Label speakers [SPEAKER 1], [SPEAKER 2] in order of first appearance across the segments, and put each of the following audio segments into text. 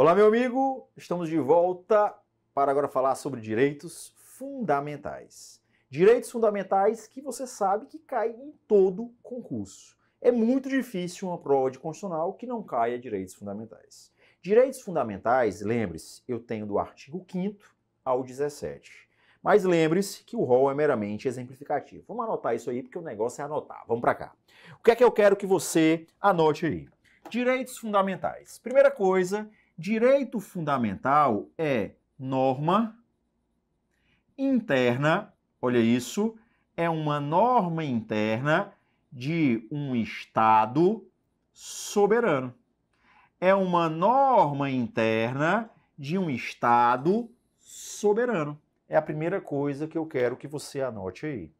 [SPEAKER 1] Olá, meu amigo! Estamos de volta para agora falar sobre direitos fundamentais. Direitos fundamentais que você sabe que caem em todo concurso. É muito difícil uma prova de constitucional que não caia direitos fundamentais. Direitos fundamentais, lembre-se, eu tenho do artigo 5 ao 17. Mas lembre-se que o rol é meramente exemplificativo. Vamos anotar isso aí, porque o negócio é anotar. Vamos para cá. O que é que eu quero que você anote aí? Direitos fundamentais. Primeira coisa Direito fundamental é norma interna, olha isso, é uma norma interna de um Estado soberano. É uma norma interna de um Estado soberano. É a primeira coisa que eu quero que você anote aí.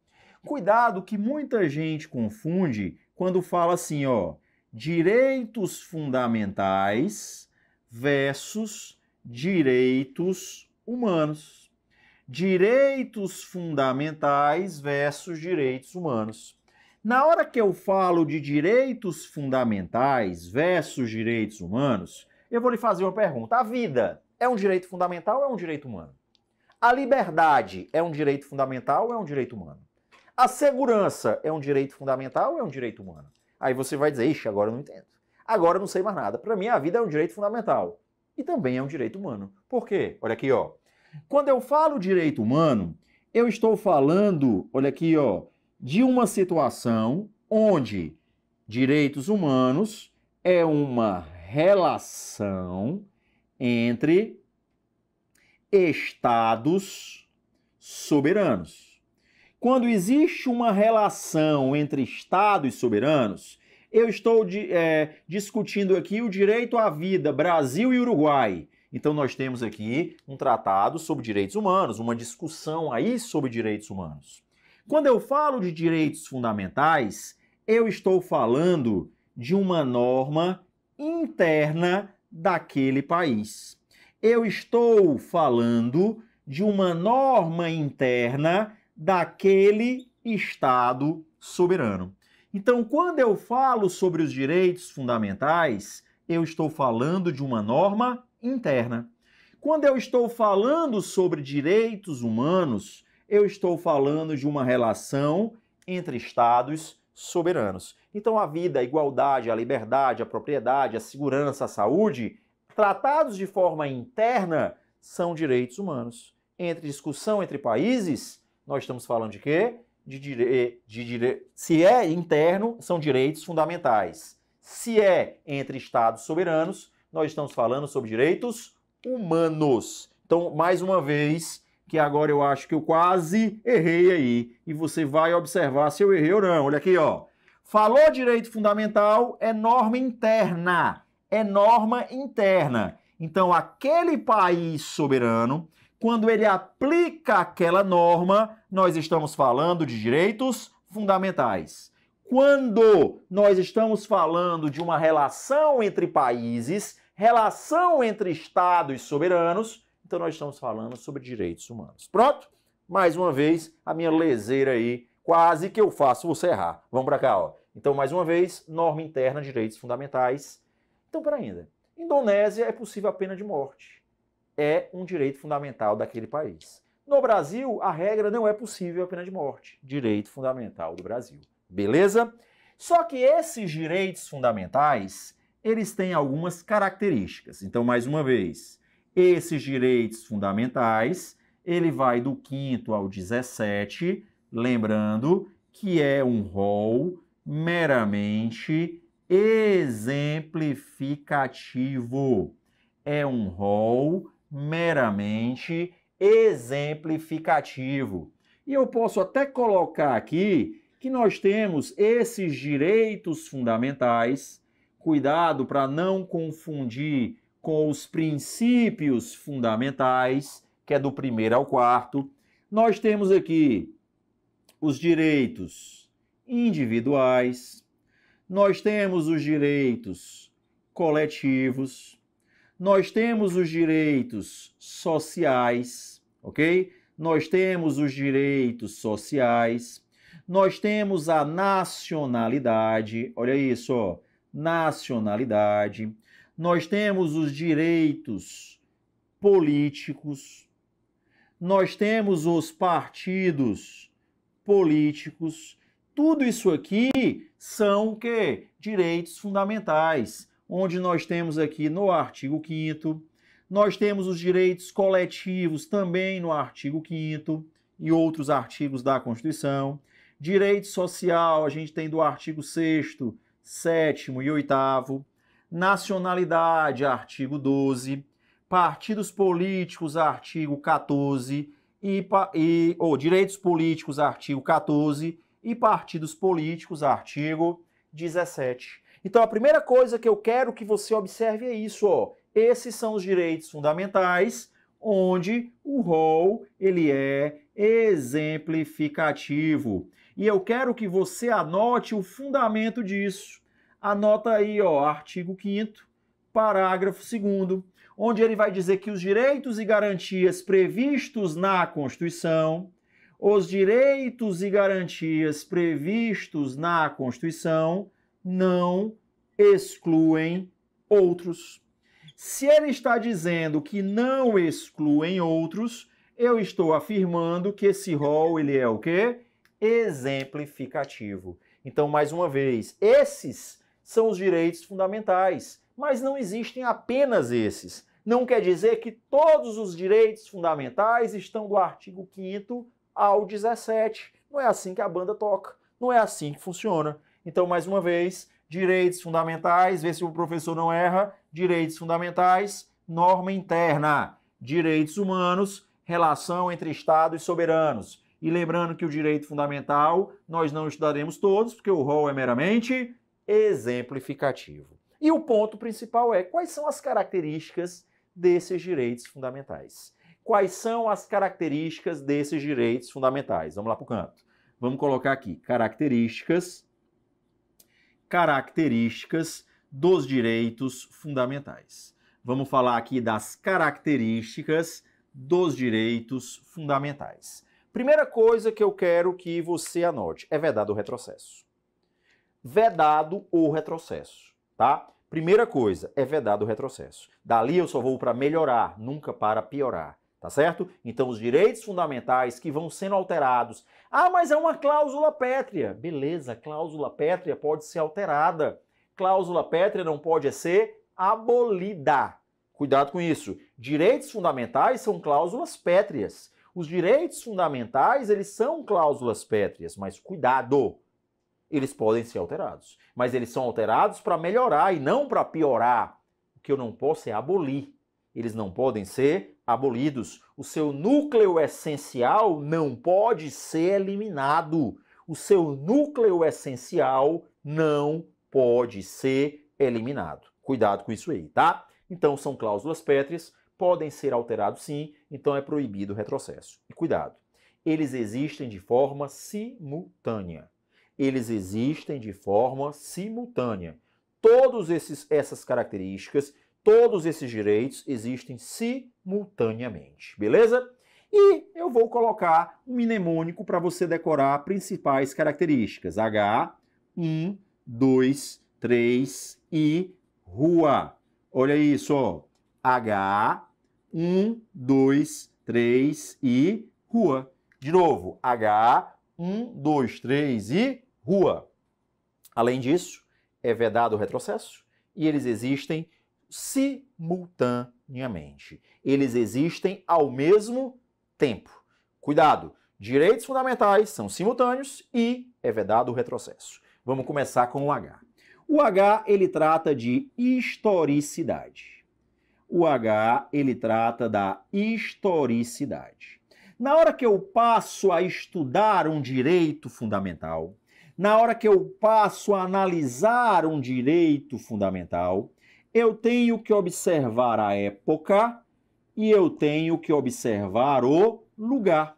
[SPEAKER 1] Cuidado que muita gente confunde quando fala assim, ó, direitos fundamentais versus direitos humanos. Direitos fundamentais versus direitos humanos. Na hora que eu falo de direitos fundamentais versus direitos humanos, eu vou lhe fazer uma pergunta. A vida é um direito fundamental ou é um direito humano? A liberdade é um direito fundamental ou é um direito humano? A segurança é um direito fundamental ou é um direito humano? Aí você vai dizer, ixi, agora eu não entendo agora eu não sei mais nada. Para mim, a vida é um direito fundamental e também é um direito humano. Por quê? Olha aqui, ó. Quando eu falo direito humano, eu estou falando, olha aqui, ó, de uma situação onde direitos humanos é uma relação entre estados soberanos. Quando existe uma relação entre estados soberanos, eu estou de, é, discutindo aqui o direito à vida, Brasil e Uruguai. Então nós temos aqui um tratado sobre direitos humanos, uma discussão aí sobre direitos humanos. Quando eu falo de direitos fundamentais, eu estou falando de uma norma interna daquele país. Eu estou falando de uma norma interna daquele Estado soberano. Então, quando eu falo sobre os direitos fundamentais, eu estou falando de uma norma interna. Quando eu estou falando sobre direitos humanos, eu estou falando de uma relação entre Estados soberanos. Então, a vida, a igualdade, a liberdade, a propriedade, a segurança, a saúde, tratados de forma interna, são direitos humanos. Entre discussão entre países, nós estamos falando de quê? de, dire... Eh, de dire... se é interno, são direitos fundamentais. Se é entre Estados soberanos, nós estamos falando sobre direitos humanos. Então, mais uma vez, que agora eu acho que eu quase errei aí, e você vai observar se eu errei ou não. Olha aqui, ó. Falou direito fundamental é norma interna. É norma interna. Então, aquele país soberano quando ele aplica aquela norma, nós estamos falando de direitos fundamentais. Quando nós estamos falando de uma relação entre países, relação entre estados soberanos, então nós estamos falando sobre direitos humanos. Pronto? Mais uma vez, a minha leseira aí, quase que eu faço você errar. Vamos para cá, ó. Então, mais uma vez, norma interna, direitos fundamentais. Então, peraí ainda. Indonésia é possível a pena de morte é um direito fundamental daquele país. No Brasil, a regra não é possível a pena de morte. Direito fundamental do Brasil. Beleza? Só que esses direitos fundamentais, eles têm algumas características. Então, mais uma vez, esses direitos fundamentais, ele vai do 5 ao 17, lembrando que é um rol meramente exemplificativo. É um rol meramente exemplificativo. E eu posso até colocar aqui que nós temos esses direitos fundamentais, cuidado para não confundir com os princípios fundamentais, que é do primeiro ao quarto. Nós temos aqui os direitos individuais, nós temos os direitos coletivos, nós temos os direitos sociais, ok? Nós temos os direitos sociais. Nós temos a nacionalidade, olha isso, ó, nacionalidade. Nós temos os direitos políticos. Nós temos os partidos políticos. Tudo isso aqui são o quê? Direitos fundamentais onde nós temos aqui no artigo 5 nós temos os direitos coletivos também no artigo 5 e outros artigos da Constituição. Direito social, a gente tem do artigo 6 7 e 8 Nacionalidade, artigo 12. Partidos políticos, artigo 14. E, e ou, direitos políticos, artigo 14. E partidos políticos, artigo 17. Então a primeira coisa que eu quero que você observe é isso, ó. Esses são os direitos fundamentais onde o rol ele é exemplificativo. E eu quero que você anote o fundamento disso. Anota aí, ó, artigo 5 parágrafo 2 onde ele vai dizer que os direitos e garantias previstos na Constituição, os direitos e garantias previstos na Constituição não excluem outros. Se ele está dizendo que não excluem outros, eu estou afirmando que esse rol ele é o quê? Exemplificativo. Então, mais uma vez, esses são os direitos fundamentais, mas não existem apenas esses. Não quer dizer que todos os direitos fundamentais estão do artigo 5 ao 17. Não é assim que a banda toca, não é assim que funciona. Então, mais uma vez, direitos fundamentais, vê se o professor não erra, direitos fundamentais, norma interna, direitos humanos, relação entre Estado e soberanos. E lembrando que o direito fundamental nós não estudaremos todos, porque o rol é meramente exemplificativo. E o ponto principal é quais são as características desses direitos fundamentais. Quais são as características desses direitos fundamentais? Vamos lá para o canto. Vamos colocar aqui características características dos direitos fundamentais. Vamos falar aqui das características dos direitos fundamentais. Primeira coisa que eu quero que você anote é vedado o retrocesso. Vedado o retrocesso, tá? Primeira coisa, é vedado o retrocesso. Dali eu só vou para melhorar, nunca para piorar tá certo? Então, os direitos fundamentais que vão sendo alterados. Ah, mas é uma cláusula pétrea. Beleza, cláusula pétrea pode ser alterada. Cláusula pétrea não pode é ser abolida. Cuidado com isso. Direitos fundamentais são cláusulas pétreas. Os direitos fundamentais, eles são cláusulas pétreas, mas cuidado. Eles podem ser alterados, mas eles são alterados para melhorar e não para piorar. O que eu não posso é abolir. Eles não podem ser abolidos. O seu núcleo essencial não pode ser eliminado. O seu núcleo essencial não pode ser eliminado. Cuidado com isso aí, tá? Então são cláusulas pétreas, podem ser alterados sim, então é proibido o retrocesso. E cuidado, eles existem de forma simultânea. Eles existem de forma simultânea. Todas essas características Todos esses direitos existem simultaneamente, beleza? E eu vou colocar um mnemônico para você decorar principais características. H, 1, 2, 3 e rua. Olha isso, ó. H, 1, 2, 3 e rua. De novo, H, 1, 2, 3 e rua. Além disso, é vedado o retrocesso e eles existem simultaneamente. Eles existem ao mesmo tempo. Cuidado, direitos fundamentais são simultâneos e é vedado o retrocesso. Vamos começar com o H. O H ele trata de historicidade. O H ele trata da historicidade. Na hora que eu passo a estudar um direito fundamental, na hora que eu passo a analisar um direito fundamental, eu tenho que observar a época e eu tenho que observar o lugar.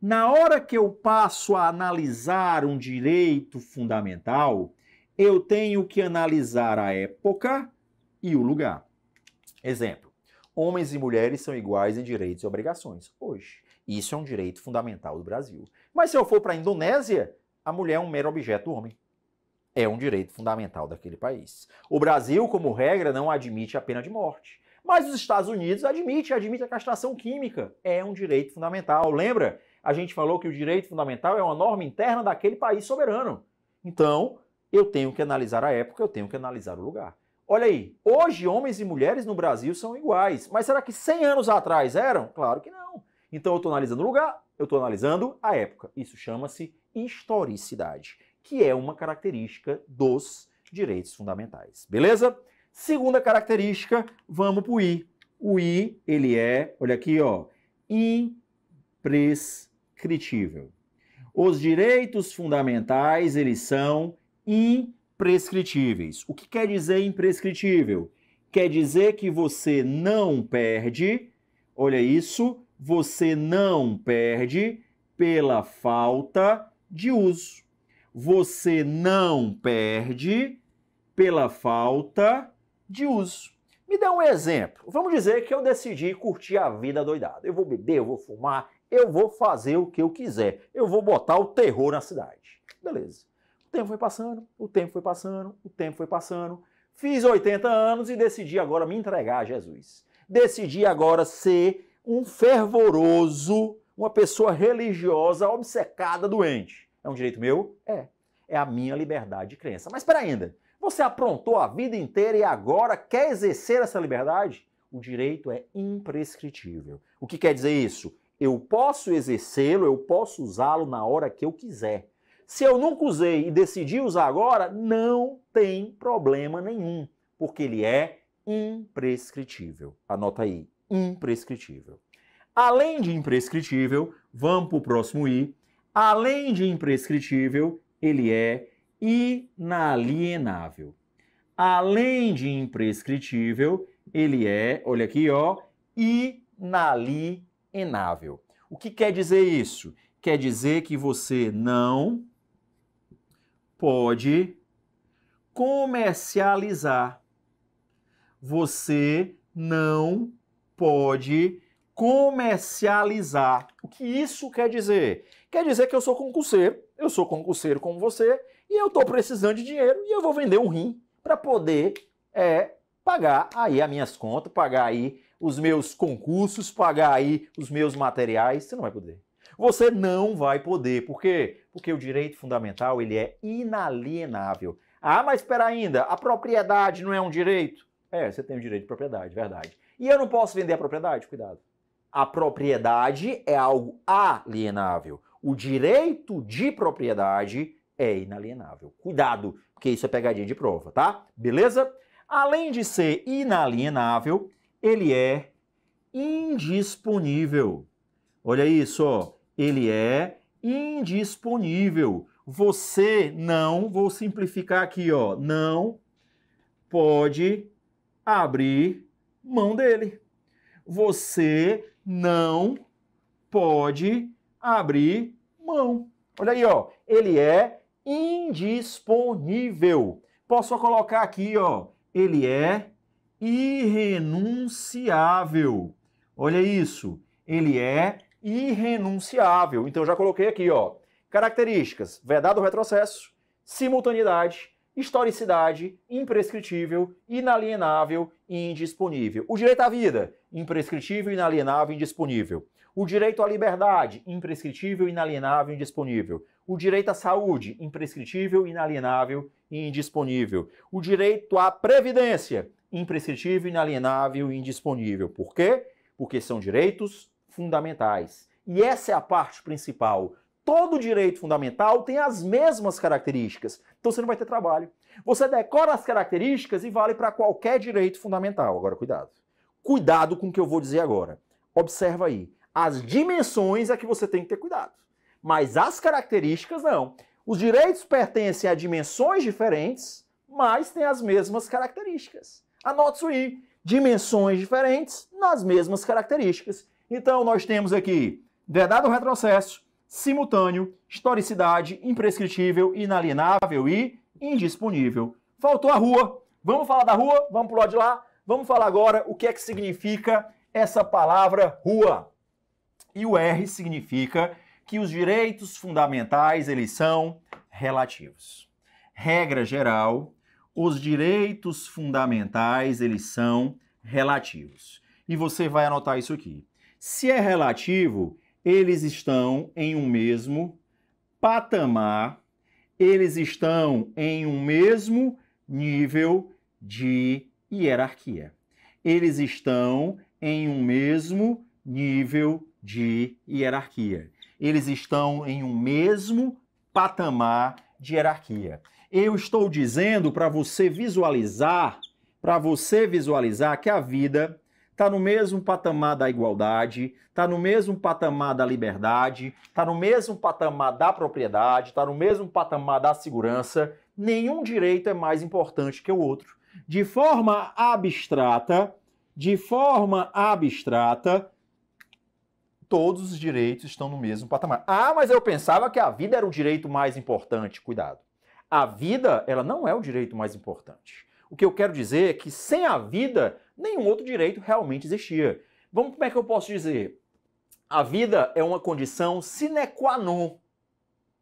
[SPEAKER 1] Na hora que eu passo a analisar um direito fundamental, eu tenho que analisar a época e o lugar. Exemplo: homens e mulheres são iguais em direitos e obrigações hoje. Isso é um direito fundamental do Brasil. Mas se eu for para a Indonésia, a mulher é um mero objeto do homem é um direito fundamental daquele país. O Brasil, como regra, não admite a pena de morte. Mas os Estados Unidos admite, admite a castração química. É um direito fundamental. Lembra? A gente falou que o direito fundamental é uma norma interna daquele país soberano. Então, eu tenho que analisar a época, eu tenho que analisar o lugar. Olha aí, hoje homens e mulheres no Brasil são iguais, mas será que 100 anos atrás eram? Claro que não. Então eu estou analisando o lugar, eu estou analisando a época. Isso chama-se historicidade que é uma característica dos direitos fundamentais. Beleza? Segunda característica, vamos para o I. O I, ele é, olha aqui, ó, imprescritível. Os direitos fundamentais, eles são imprescritíveis. O que quer dizer imprescritível? Quer dizer que você não perde, olha isso, você não perde pela falta de uso você não perde pela falta de uso. Me dá um exemplo. Vamos dizer que eu decidi curtir a vida doidada. Eu vou beber, eu vou fumar, eu vou fazer o que eu quiser. Eu vou botar o terror na cidade. Beleza. O tempo foi passando, o tempo foi passando, o tempo foi passando. Fiz 80 anos e decidi agora me entregar a Jesus. Decidi agora ser um fervoroso, uma pessoa religiosa, obcecada, doente. É um direito meu? É. É a minha liberdade de crença. Mas espera ainda, você aprontou a vida inteira e agora quer exercer essa liberdade? O direito é imprescritível. O que quer dizer isso? Eu posso exercê-lo, eu posso usá-lo na hora que eu quiser. Se eu nunca usei e decidi usar agora, não tem problema nenhum, porque ele é imprescritível. Anota aí, imprescritível. Além de imprescritível, vamos para o próximo I, além de imprescritível, ele é inalienável. Além de imprescritível, ele é, olha aqui, ó, inalienável. O que quer dizer isso? Quer dizer que você não pode comercializar. Você não pode comercializar. O que isso quer dizer? Quer dizer que eu sou concurseiro, eu sou concurseiro como você, e eu estou precisando de dinheiro e eu vou vender um rim para poder é, pagar aí as minhas contas, pagar aí os meus concursos, pagar aí os meus materiais. Você não vai poder. Você não vai poder. Por quê? Porque o direito fundamental ele é inalienável. Ah, mas espera ainda, a propriedade não é um direito? É, você tem o direito de propriedade, verdade. E eu não posso vender a propriedade? Cuidado. A propriedade é algo alienável. O direito de propriedade é inalienável. Cuidado, porque isso é pegadinha de prova, tá? Beleza? Além de ser inalienável, ele é indisponível. Olha isso, ó. Ele é indisponível. Você não, vou simplificar aqui, ó, não pode abrir mão dele. Você não pode abrir mão. Olha aí, ó, ele é indisponível. Posso colocar aqui, ó, ele é irrenunciável. Olha isso, ele é irrenunciável. Então já coloquei aqui, ó, características, vedado o retrocesso, simultaneidade, historicidade imprescritível, inalienável e indisponível. O direito à vida, imprescritível, inalienável e indisponível. O direito à liberdade, imprescritível, inalienável e indisponível. O direito à saúde, imprescritível, inalienável e indisponível. O direito à previdência, imprescritível, inalienável e indisponível. Por quê? Porque são direitos fundamentais. E essa é a parte principal. Todo direito fundamental tem as mesmas características, então você não vai ter trabalho. Você decora as características e vale para qualquer direito fundamental. Agora, cuidado. Cuidado com o que eu vou dizer agora. Observa aí. As dimensões é que você tem que ter cuidado, mas as características não. Os direitos pertencem a dimensões diferentes, mas têm as mesmas características. Anote isso aí. Dimensões diferentes nas mesmas características. Então, nós temos aqui verdade ou retrocesso, simultâneo, historicidade, imprescritível, inalienável e indisponível. Faltou a rua. Vamos falar da rua? Vamos pro lado de lá? Vamos falar agora o que é que significa essa palavra rua. E o R significa que os direitos fundamentais eles são relativos. Regra geral, os direitos fundamentais eles são relativos. E você vai anotar isso aqui. Se é relativo, eles estão em um mesmo patamar, eles estão em um mesmo nível de hierarquia. Eles estão em um mesmo nível de hierarquia. Eles estão em um mesmo patamar de hierarquia. Eu estou dizendo para você visualizar, para você visualizar que a vida está no mesmo patamar da igualdade, está no mesmo patamar da liberdade, está no mesmo patamar da propriedade, está no mesmo patamar da segurança. Nenhum direito é mais importante que o outro. De forma abstrata, de forma abstrata, todos os direitos estão no mesmo patamar. Ah, mas eu pensava que a vida era o direito mais importante. Cuidado. A vida, ela não é o direito mais importante. O que eu quero dizer é que sem a vida, nenhum outro direito realmente existia. Vamos, como é que eu posso dizer? A vida é uma condição sine qua non.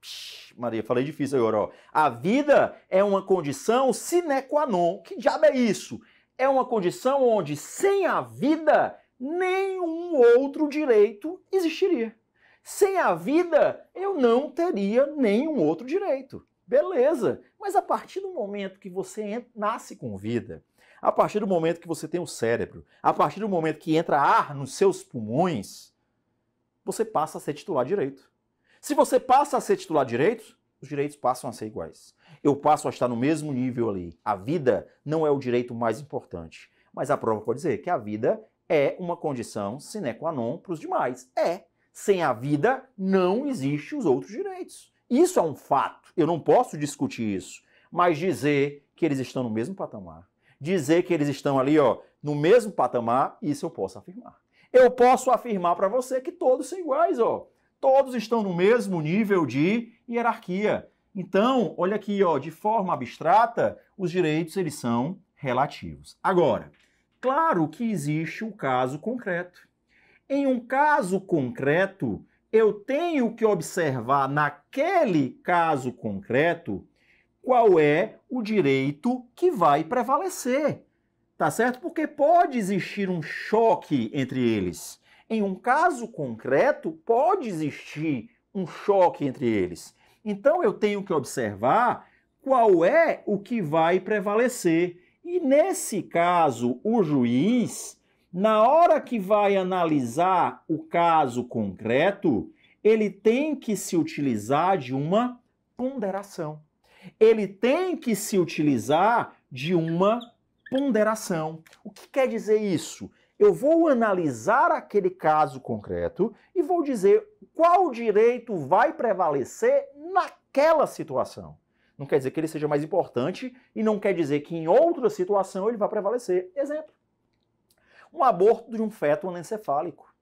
[SPEAKER 1] Psh, Maria, falei difícil agora. Ó. A vida é uma condição sine qua non. Que diabo é isso? É uma condição onde, sem a vida, nenhum outro direito existiria. Sem a vida, eu não teria nenhum outro direito. Beleza, mas a partir do momento que você nasce com vida, a partir do momento que você tem o um cérebro, a partir do momento que entra ar nos seus pulmões, você passa a ser titular direito. Se você passa a ser titular direito, os direitos passam a ser iguais. Eu passo a estar no mesmo nível ali. A vida não é o direito mais importante. Mas a prova pode dizer que a vida é uma condição sine qua non para os demais. É. Sem a vida não existem os outros direitos. Isso é um fato. Eu não posso discutir isso. Mas dizer que eles estão no mesmo patamar Dizer que eles estão ali, ó, no mesmo patamar, isso eu posso afirmar. Eu posso afirmar para você que todos são iguais, ó. Todos estão no mesmo nível de hierarquia. Então, olha aqui, ó, de forma abstrata, os direitos eles são relativos. Agora, claro que existe o um caso concreto. Em um caso concreto, eu tenho que observar naquele caso concreto qual é o direito que vai prevalecer. Tá certo? Porque pode existir um choque entre eles. Em um caso concreto, pode existir um choque entre eles. Então eu tenho que observar qual é o que vai prevalecer. E nesse caso, o juiz, na hora que vai analisar o caso concreto, ele tem que se utilizar de uma ponderação ele tem que se utilizar de uma ponderação. O que quer dizer isso? Eu vou analisar aquele caso concreto e vou dizer qual direito vai prevalecer naquela situação. Não quer dizer que ele seja mais importante e não quer dizer que em outra situação ele vai prevalecer. Exemplo: um aborto de um feto anencefálico.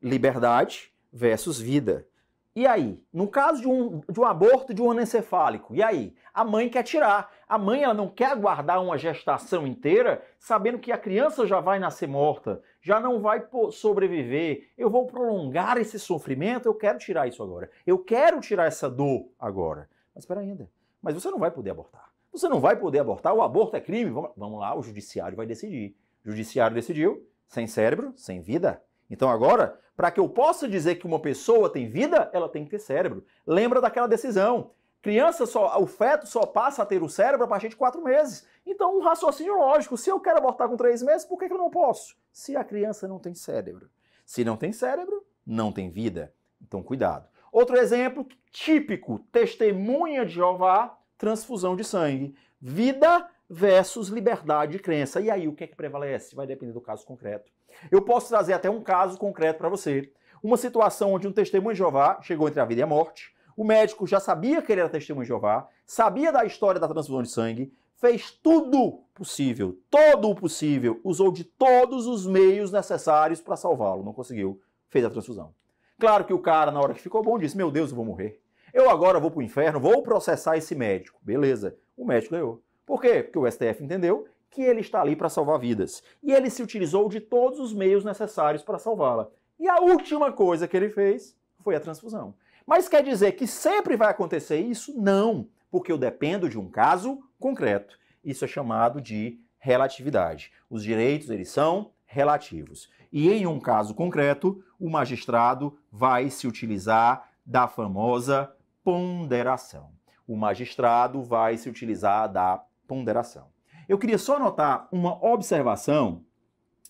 [SPEAKER 1] Liberdade versus vida. E aí? No caso de um, de um aborto de um anencefálico, e aí? A mãe quer tirar. A mãe ela não quer aguardar uma gestação inteira, sabendo que a criança já vai nascer morta, já não vai sobreviver. Eu vou prolongar esse sofrimento, eu quero tirar isso agora. Eu quero tirar essa dor agora. Mas espera ainda. Mas você não vai poder abortar. Você não vai poder abortar, o aborto é crime. Vamos lá, o judiciário vai decidir. O judiciário decidiu, sem cérebro, sem vida. Então agora, para que eu possa dizer que uma pessoa tem vida, ela tem que ter cérebro. Lembra daquela decisão? Criança só, o feto só passa a ter o cérebro a partir de quatro meses. Então, um raciocínio lógico. Se eu quero abortar com três meses, por que, que eu não posso? Se a criança não tem cérebro. Se não tem cérebro, não tem vida. Então, cuidado. Outro exemplo típico, testemunha de Jeová, transfusão de sangue. Vida versus liberdade de crença. E aí o que é que prevalece? Vai depender do caso concreto. Eu posso trazer até um caso concreto para você. Uma situação onde um testemunho de Jeová chegou entre a vida e a morte. O médico já sabia que ele era testemunho de Jeová, sabia da história da transfusão de sangue, fez tudo possível, todo o possível, usou de todos os meios necessários para salvá-lo, não conseguiu, fez a transfusão. Claro que o cara, na hora que ficou bom, disse: Meu Deus, eu vou morrer. Eu agora vou para o inferno, vou processar esse médico. Beleza, o médico ganhou. Por quê? Porque o STF entendeu que ele está ali para salvar vidas. E ele se utilizou de todos os meios necessários para salvá-la. E a última coisa que ele fez foi a transfusão. Mas quer dizer que sempre vai acontecer isso? Não, porque eu dependo de um caso concreto. Isso é chamado de relatividade. Os direitos, eles são relativos. E em um caso concreto, o magistrado vai se utilizar da famosa ponderação. O magistrado vai se utilizar da ponderação. Eu queria só anotar uma observação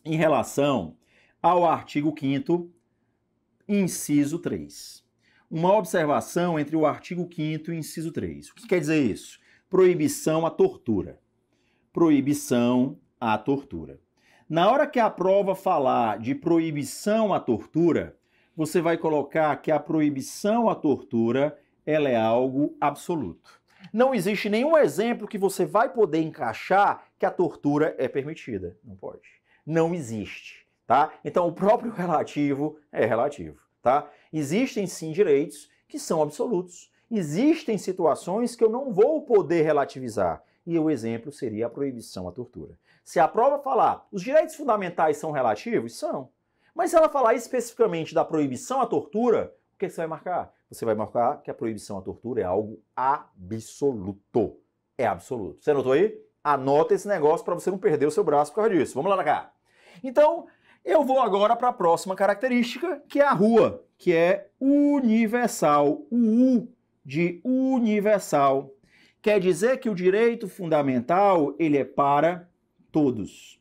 [SPEAKER 1] em relação ao artigo 5 inciso 3. Uma observação entre o artigo 5 e o inciso 3. O que quer dizer isso? Proibição à tortura. Proibição à tortura. Na hora que a prova falar de proibição à tortura, você vai colocar que a proibição à tortura ela é algo absoluto. Não existe nenhum exemplo que você vai poder encaixar que a tortura é permitida. Não pode. Não existe, tá? Então o próprio relativo é relativo, tá? Existem sim direitos que são absolutos. Existem situações que eu não vou poder relativizar. E o exemplo seria a proibição à tortura. Se a prova falar, os direitos fundamentais são relativos? São. Mas se ela falar especificamente da proibição à tortura, o que é você vai marcar? você vai marcar que a proibição à tortura é algo absoluto. É absoluto. Você anotou aí? Anota esse negócio para você não perder o seu braço por causa disso. Vamos lá, cá. Então, eu vou agora para a próxima característica, que é a rua, que é universal. O U de universal. Quer dizer que o direito fundamental, ele é para todos.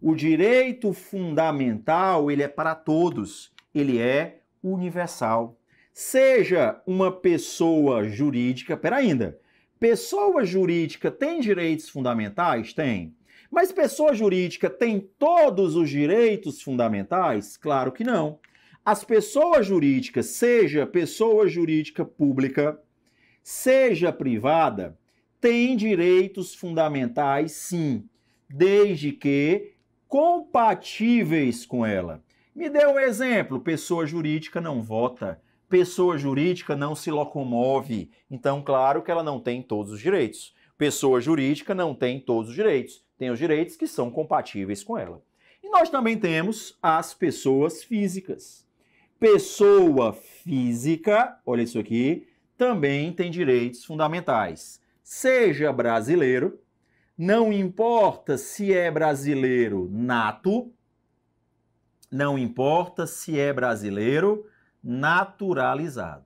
[SPEAKER 1] O direito fundamental, ele é para todos. Ele é universal seja uma pessoa jurídica, pera ainda, pessoa jurídica tem direitos fundamentais? Tem. Mas pessoa jurídica tem todos os direitos fundamentais? Claro que não. As pessoas jurídicas, seja pessoa jurídica pública, seja privada, têm direitos fundamentais sim, desde que compatíveis com ela. Me dê um exemplo: pessoa jurídica não vota, Pessoa jurídica não se locomove, então, claro que ela não tem todos os direitos. Pessoa jurídica não tem todos os direitos, tem os direitos que são compatíveis com ela. E nós também temos as pessoas físicas. Pessoa física, olha isso aqui, também tem direitos fundamentais. Seja brasileiro, não importa se é brasileiro nato, não importa se é brasileiro naturalizado.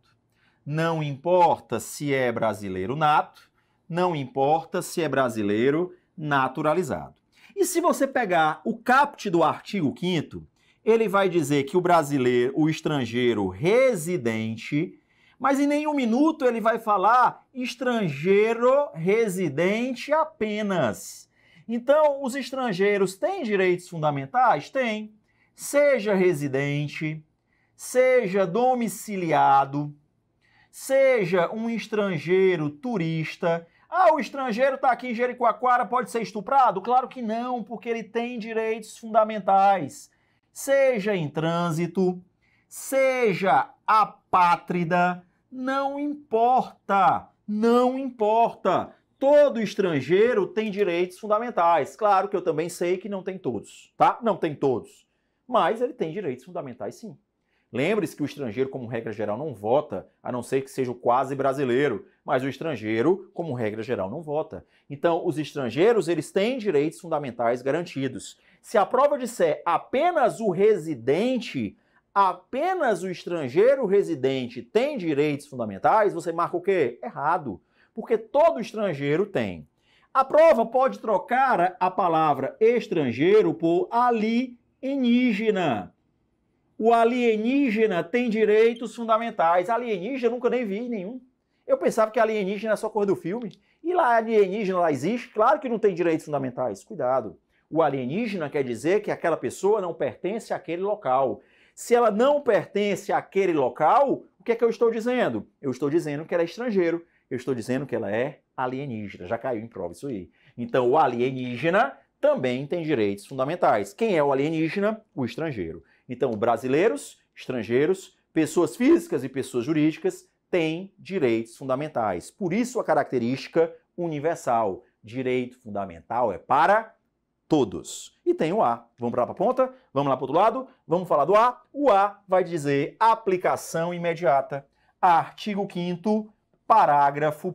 [SPEAKER 1] Não importa se é brasileiro nato, não importa se é brasileiro naturalizado. E se você pegar o caput do artigo 5 ele vai dizer que o brasileiro, o estrangeiro residente, mas em nenhum minuto ele vai falar estrangeiro residente apenas. Então, os estrangeiros têm direitos fundamentais? Têm. Seja residente, seja domiciliado, seja um estrangeiro turista. Ah, o estrangeiro está aqui em Jericoacoara, pode ser estuprado? Claro que não, porque ele tem direitos fundamentais. Seja em trânsito, seja apátrida, não importa, não importa. Todo estrangeiro tem direitos fundamentais. Claro que eu também sei que não tem todos, tá? Não tem todos. Mas ele tem direitos fundamentais sim. Lembre-se que o estrangeiro, como regra geral, não vota, a não ser que seja o quase brasileiro, mas o estrangeiro, como regra geral, não vota. Então, os estrangeiros, eles têm direitos fundamentais garantidos. Se a prova disser apenas o residente, apenas o estrangeiro residente tem direitos fundamentais, você marca o quê? Errado. Porque todo estrangeiro tem. A prova pode trocar a palavra estrangeiro por alienígena o alienígena tem direitos fundamentais. Alienígena nunca nem vi nenhum. Eu pensava que alienígena é só cor do filme. E lá alienígena lá existe? Claro que não tem direitos fundamentais. Cuidado. O alienígena quer dizer que aquela pessoa não pertence àquele local. Se ela não pertence àquele local, o que é que eu estou dizendo? Eu estou dizendo que ela é estrangeiro. Eu estou dizendo que ela é alienígena. Já caiu em prova isso aí. Então, o alienígena também tem direitos fundamentais. Quem é o alienígena? O estrangeiro. Então, brasileiros, estrangeiros, pessoas físicas e pessoas jurídicas têm direitos fundamentais. Por isso, a característica universal. Direito fundamental é para todos. E tem o A. Vamos lá para a ponta? Vamos lá para o outro lado? Vamos falar do A? O A vai dizer aplicação imediata. Artigo 5 parágrafo 1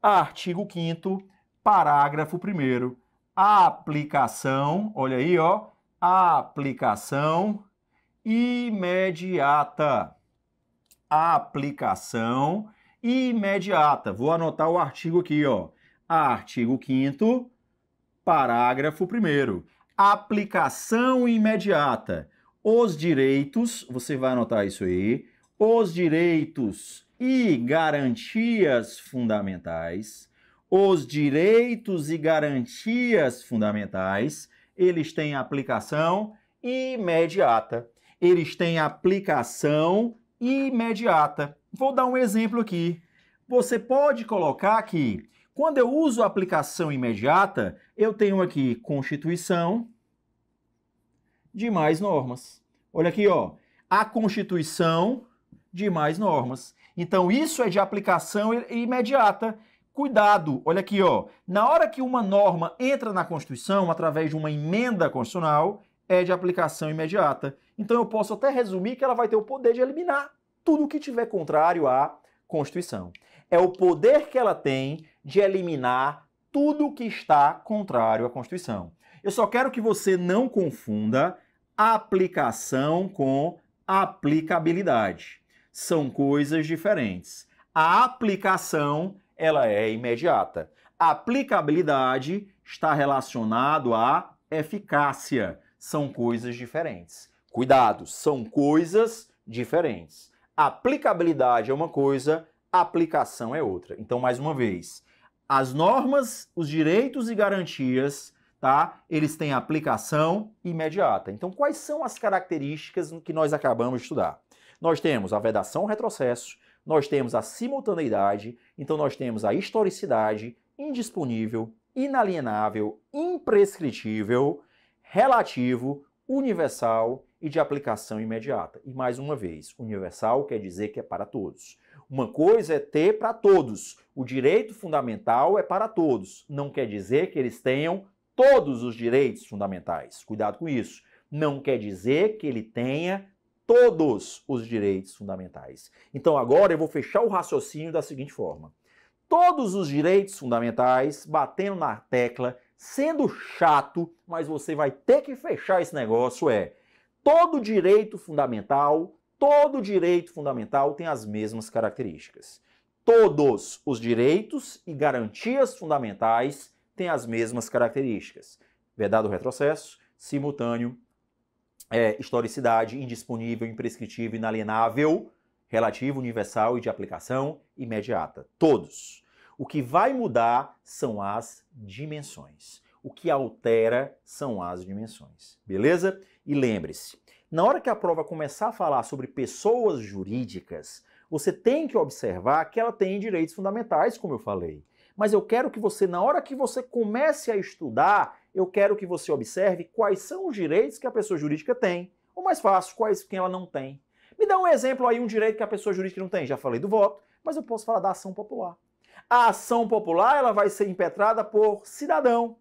[SPEAKER 1] Artigo 5 parágrafo 1 aplicação, olha aí, ó, aplicação imediata. Aplicação imediata. Vou anotar o artigo aqui, ó. Artigo 5 parágrafo 1 Aplicação imediata. Os direitos, você vai anotar isso aí, os direitos e garantias fundamentais, os direitos e garantias fundamentais eles têm aplicação imediata. Eles têm aplicação imediata. Vou dar um exemplo aqui. Você pode colocar que, quando eu uso a aplicação imediata, eu tenho aqui Constituição de mais normas. Olha aqui, ó, a Constituição de mais normas. Então, isso é de aplicação imediata cuidado. Olha aqui, ó. Na hora que uma norma entra na Constituição através de uma emenda constitucional, é de aplicação imediata. Então eu posso até resumir que ela vai ter o poder de eliminar tudo o que tiver contrário à Constituição. É o poder que ela tem de eliminar tudo o que está contrário à Constituição. Eu só quero que você não confunda aplicação com aplicabilidade. São coisas diferentes. A aplicação ela é imediata. Aplicabilidade está relacionado à eficácia. São coisas diferentes. Cuidado, são coisas diferentes. Aplicabilidade é uma coisa, aplicação é outra. Então, mais uma vez, as normas, os direitos e garantias, tá? Eles têm aplicação imediata. Então, quais são as características que nós acabamos de estudar? Nós temos a vedação ao retrocesso, nós temos a simultaneidade, então nós temos a historicidade, indisponível, inalienável, imprescritível, relativo, universal e de aplicação imediata. E mais uma vez, universal quer dizer que é para todos. Uma coisa é ter para todos. O direito fundamental é para todos. Não quer dizer que eles tenham todos os direitos fundamentais. Cuidado com isso. Não quer dizer que ele tenha todos os direitos fundamentais. Então agora eu vou fechar o raciocínio da seguinte forma: todos os direitos fundamentais, batendo na tecla, sendo chato, mas você vai ter que fechar esse negócio é todo direito fundamental, todo direito fundamental tem as mesmas características. Todos os direitos e garantias fundamentais têm as mesmas características. Vedado o retrocesso, simultâneo é, historicidade indisponível, imprescritível, inalienável, relativo universal e de aplicação imediata. Todos. O que vai mudar são as dimensões. O que altera são as dimensões. Beleza? E lembre-se, na hora que a prova começar a falar sobre pessoas jurídicas, você tem que observar que ela tem direitos fundamentais, como eu falei. Mas eu quero que você, na hora que você comece a estudar, eu quero que você observe quais são os direitos que a pessoa jurídica tem, ou mais fácil, quais que ela não tem. Me dá um exemplo aí, um direito que a pessoa jurídica não tem. Já falei do voto, mas eu posso falar da ação popular. A ação popular ela vai ser impetrada por cidadão,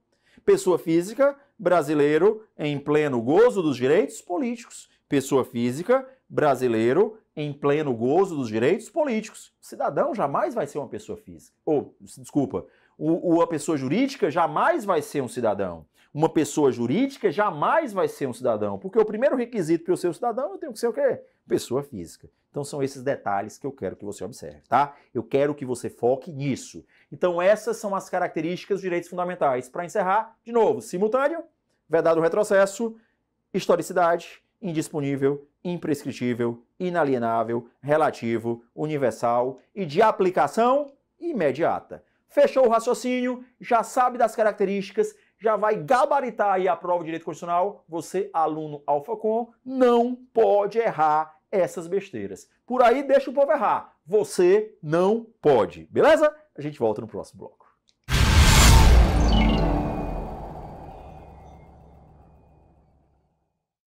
[SPEAKER 1] pessoa física, brasileiro em pleno gozo dos direitos políticos. Pessoa física, brasileiro em pleno gozo dos direitos políticos. Cidadão jamais vai ser uma pessoa física. Ou, desculpa, o, o, a pessoa jurídica jamais vai ser um cidadão. Uma pessoa jurídica jamais vai ser um cidadão, porque o primeiro requisito para eu ser um cidadão, eu tenho que ser o quê? Pessoa física. Então são esses detalhes que eu quero que você observe, tá? Eu quero que você foque nisso. Então essas são as características dos direitos fundamentais. Para encerrar, de novo, simultâneo, vedado retrocesso, historicidade, indisponível, imprescritível, inalienável, relativo, universal e de aplicação imediata. Fechou o raciocínio, já sabe das características, já vai gabaritar aí a prova de direito constitucional. Você, aluno AlfaCon, não pode errar essas besteiras. Por aí deixa o povo errar. Você não pode, beleza? A gente volta no próximo bloco.